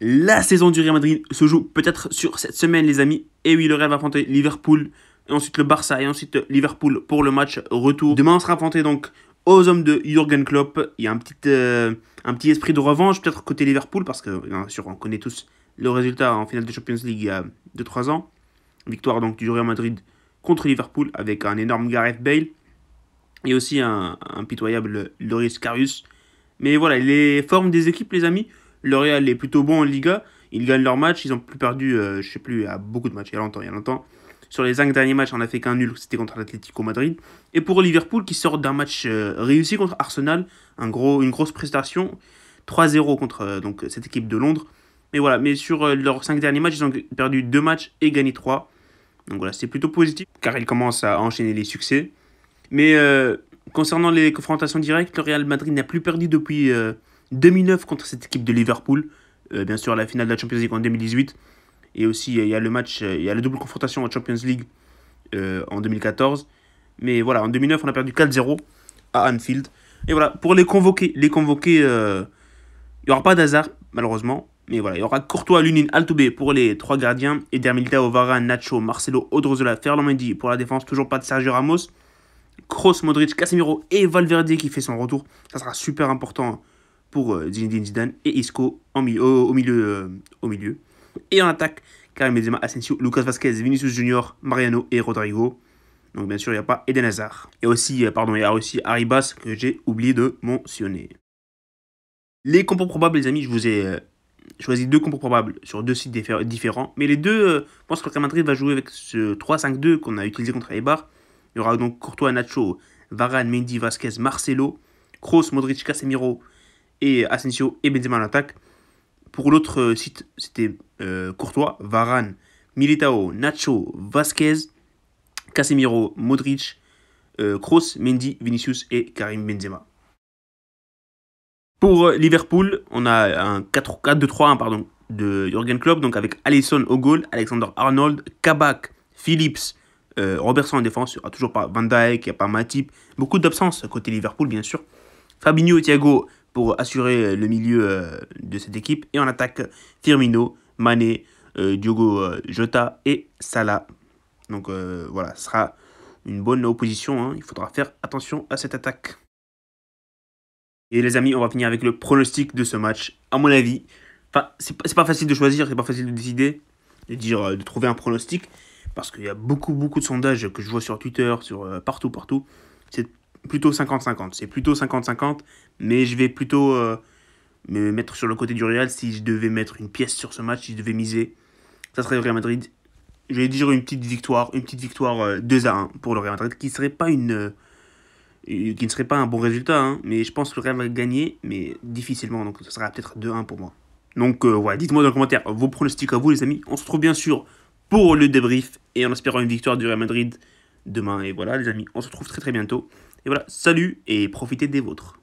La saison du Real Madrid se joue peut-être sur cette semaine, les amis. Et oui, le Real va affronter Liverpool, et ensuite le Barça, et ensuite Liverpool pour le match retour. Demain, on sera affronté donc aux hommes de Jurgen Klopp. Il y a un petit, euh, un petit esprit de revanche, peut-être côté Liverpool, parce que bien sûr, on connaît tous le résultat en finale de Champions League de y 3 ans. Victoire donc du Real Madrid contre Liverpool avec un énorme Gareth Bale et aussi un pitoyable Loris carius Mais voilà, les formes des équipes, les amis, le Real est plutôt bon en Liga. Ils gagnent leurs matchs. Ils ont plus perdu, euh, je sais plus, à beaucoup de matchs. Il y a longtemps, il y a longtemps. Sur les 5 derniers matchs, on n'a fait qu'un nul. C'était contre l'Atlético Madrid. Et pour Liverpool, qui sort d'un match euh, réussi contre Arsenal, un gros, une grosse prestation. 3-0 contre euh, donc, cette équipe de Londres. Mais voilà, mais sur leurs 5 derniers matchs, ils ont perdu 2 matchs et gagné 3. Donc voilà, c'est plutôt positif, car ils commencent à enchaîner les succès. Mais concernant les confrontations directes, le Real Madrid n'a plus perdu depuis 2009 contre cette équipe de Liverpool. Euh, bien sûr, la finale de la Champions League en 2018. Et aussi, euh, il y a le match, euh, il y a la double confrontation en Champions League en 2014. Mais voilà, en 2009, on a perdu 4-0 à Anfield. Et voilà, pour les convoquer, les convoquer, il n'y aura pas d'hasard, malheureusement. Mais voilà, il y aura Courtois, Lunin, Altoubé pour les trois gardiens. Et Militao, Varane, Nacho, Marcelo, Odrozola, Ferland pour la défense. Toujours pas de Sergio Ramos. Kroos, Modric, Casemiro et Valverde qui fait son retour. Ça sera super important pour euh, Zinedine Zidane et Isco en au, milieu, euh, au milieu. Et en attaque, Karim Benzema, Asensio, Lucas Vasquez, Vinicius Junior, Mariano et Rodrigo. Donc bien sûr, il n'y a pas Eden Hazard. Et aussi, euh, pardon, il y a aussi Arribas que j'ai oublié de mentionner. Les compos probables, les amis, je vous ai choisi deux compos probables sur deux sites différents. Mais les deux, je pense que Real Madrid va jouer avec ce 3-5-2 qu'on a utilisé contre Eibar. Il y aura donc Courtois, Nacho, Varane, Mendy, Vasquez, Marcelo, Kroos, Modric, Casemiro, et Asensio et Benzema en attaque. Pour l'autre euh, site, c'était euh, Courtois, Varane, Militao, Nacho, Vasquez, Casemiro, Modric, Cross, euh, Kroos, Mendy, Vinicius et Karim Benzema. Pour Liverpool, on a un 4 2 3 pardon, de Jurgen Klopp, donc avec Alisson au Alexander Arnold, Kabak, Phillips, Robertson en défense, il toujours pas Van Dijk, il n'y a pas Matip, beaucoup d'absences côté Liverpool bien sûr. Fabinho et Thiago pour assurer euh, le milieu euh, de cette équipe. Et en attaque, Firmino, Mané, euh, Diogo Jota et Salah. Donc voilà, ce sera une bonne opposition. Hein. Il faudra faire attention à cette attaque. Et les amis, on va finir avec le pronostic de ce match. À mon avis, c'est pas, facile de choisir, c'est pas facile de décider, de dire, de trouver un pronostic, parce qu'il y a beaucoup, beaucoup de sondages que je vois sur Twitter, sur partout, partout. C'est plutôt 50-50. C'est plutôt 50-50, mais je vais plutôt euh, me mettre sur le côté du Real si je devais mettre une pièce sur ce match, si je devais miser. Ça serait le Real Madrid. Je vais dire une petite victoire, une petite victoire 2 euh, à 1 pour le Real Madrid, qui serait pas une, euh, qui ne serait pas un bon résultat, hein. mais je pense que le Real va gagner, mais difficilement, donc ce sera peut-être 2-1 pour moi. Donc voilà, dites-moi dans les commentaires vos pronostics à vous les amis. On se retrouve bien sûr pour le débrief et en espérant une victoire du Real Madrid demain. Et voilà les amis, on se retrouve très très bientôt. Et voilà, salut et profitez des vôtres.